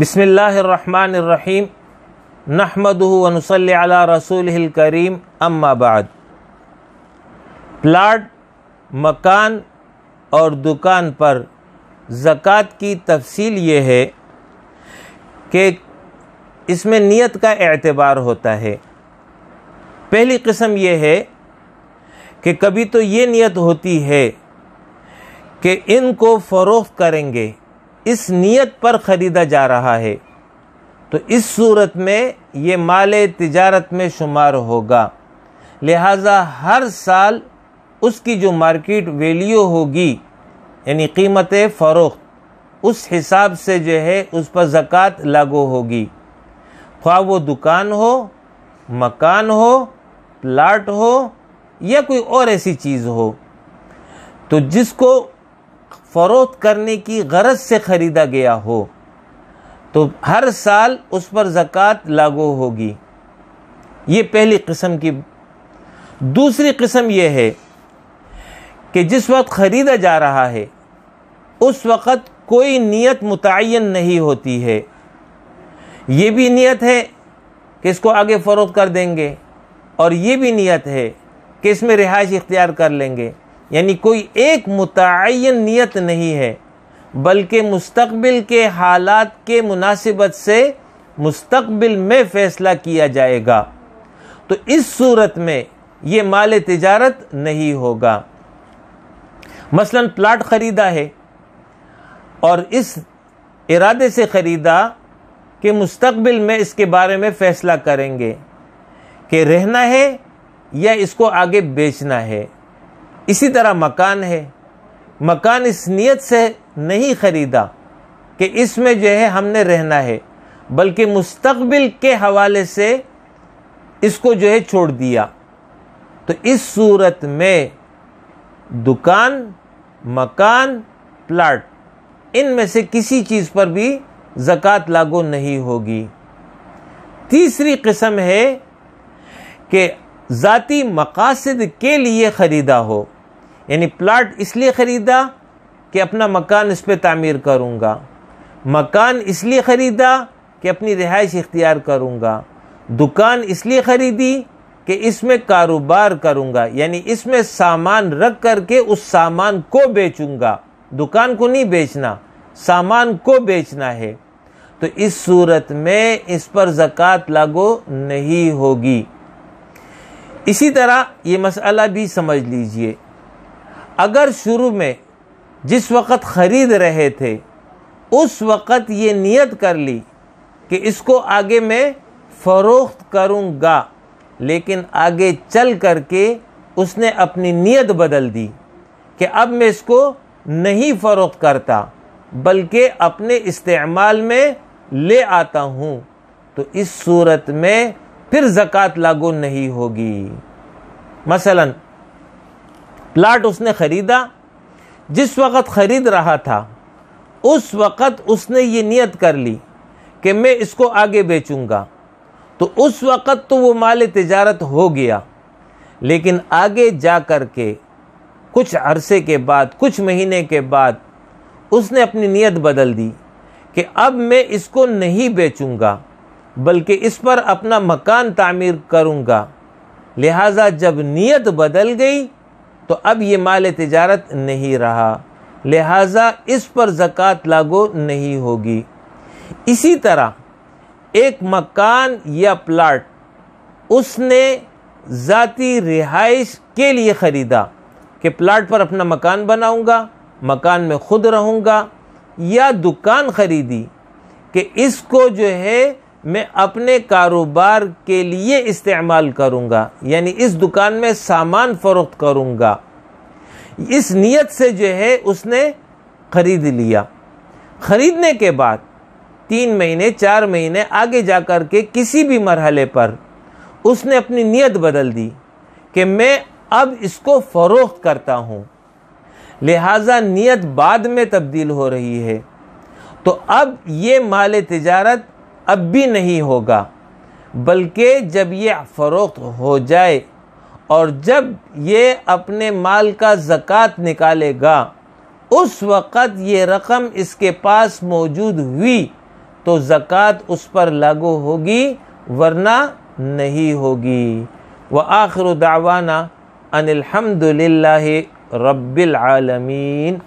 बसमीम नहमदनसल रसूल करीम अम्माबाद प्लाट मकान और दुकान पर ज़क़़त की तफसील ये है कि इसमें नियत का एतबार होता है पहली कस्म यह है कि कभी तो ये नियत होती है कि इनको फ़रोख्त करेंगे इस नीयत पर ख़रीदा जा रहा है तो इस सूरत में ये माल तजारत में शुमार होगा लिहाजा हर साल उसकी जो मार्केट वैल्यू होगी यानी कीमत फ़रोख्त उस हिसाब से जो है उस पर ज़क़़त लागू होगी ख्वा वो दुकान हो मकान हो प्लाट हो या कोई और ऐसी चीज़ हो तो जिसको फ़रोख्त करने की गरज से ख़रीदा गया हो तो हर साल उस पर ज़क़़त लागू होगी ये पहली कस्म की दूसरी कस्म यह है कि जिस वक्त ख़रीदा जा रहा है उस वक़्त कोई नियत मुतन नहीं होती है ये भी नियत है कि इसको आगे फ़रोख्त कर देंगे और ये भी नियत है कि इसमें रिहाइश इख्तियार कर लेंगे यानी कोई एक मुतन नीयत नहीं है बल्कि मुस्तबिल के हालात के मुनासिबत से मुस्तबिल में फ़ैसला किया जाएगा तो इस सूरत में ये माल तजारत नहीं होगा मसला प्लाट ख़रीदा है और इस इरादे से ख़रीदा कि मुस्तबिल में इसके बारे में फ़ैसला करेंगे कि रहना है या इसको आगे बेचना है इसी तरह मकान है मकान इस नीयत से नहीं ख़रीदा कि इसमें जो है हमने रहना है बल्कि मुस्तबिल के हवाले से इसको जो है छोड़ दिया तो इस सूरत में दुकान मकान प्लाट इन में से किसी चीज़ पर भी ज़क़़त लागू नहीं होगी तीसरी कस्म है कि ज़ाती मकासद के लिए ख़रीदा हो यानी प्लाट इसलिए ख़रीदा कि अपना मकान इस पर तामीर करूँगा मकान इसलिए ख़रीदा कि अपनी रिहाइश इख्तियार करूँगा दुकान इसलिए ख़रीदी कि इसमें कारोबार करूँगा यानी इसमें सामान रख करके उस सामान को बेचूँगा दुकान को नहीं बेचना सामान को बेचना है तो इस सूरत में इस पर ज़क़़त लागू नहीं होगी इसी तरह ये मसला भी समझ लीजिए अगर शुरू में जिस वक़्त ख़रीद रहे थे उस वक़्त ये नियत कर ली कि इसको आगे मैं फ़रोख्त करूँगा लेकिन आगे चल करके उसने अपनी नियत बदल दी कि अब मैं इसको नहीं फ़रोख्त करता बल्कि अपने इस्तेमाल में ले आता हूँ तो इस सूरत में फिर ज़क़़त लागू नहीं होगी मसलन प्लाट उसने ख़रीदा जिस वक़्त ख़रीद रहा था उस वक़्त उसने ये नियत कर ली कि मैं इसको आगे बेचूंगा तो उस वक़्त तो वो माल तजारत हो गया लेकिन आगे जा कर के कुछ अरसे के बाद कुछ महीने के बाद उसने अपनी नीयत बदल दी कि अब मैं इसको नहीं बेचूंगा बल्कि इस पर अपना मकान तामीर करूंगा लिहाजा जब नीयत बदल गई तो अब ये माल तजारत नहीं रहा लिहाजा इस पर ज़क़़त लागू नहीं होगी इसी तरह एक मकान या प्लाट उसने ज़ाती रिहाइश के लिए ख़रीदा कि प्लाट पर अपना मकान बनाऊँगा मकान में ख़ुद रहूँगा या दुकान ख़रीदी कि इसको जो है मैं अपने कारोबार के लिए इस्तेमाल करूँगा यानी इस दुकान में सामान फ़रोख्त करूँगा इस नीयत से जो है उसने ख़रीद लिया ख़रीदने के बाद तीन महीने चार महीने आगे जा कर के किसी भी मरहले पर उसने अपनी नीयत बदल दी कि मैं अब इसको फ़रोख्त करता हूँ लिहाजा नीयत बाद में तब्दील हो रही है तो अब ये माल तजारत अब भी नहीं होगा बल्कि जब ये फ़रोख्त हो जाए और जब ये अपने माल का ज़क़़त निकालेगा उस वक़्त ये रकम इसके पास मौजूद हुई तो ज़क़़त उस पर लागू होगी वरना नहीं होगी व आखिर दावाना अनिलहमदिल्ला रबालमीन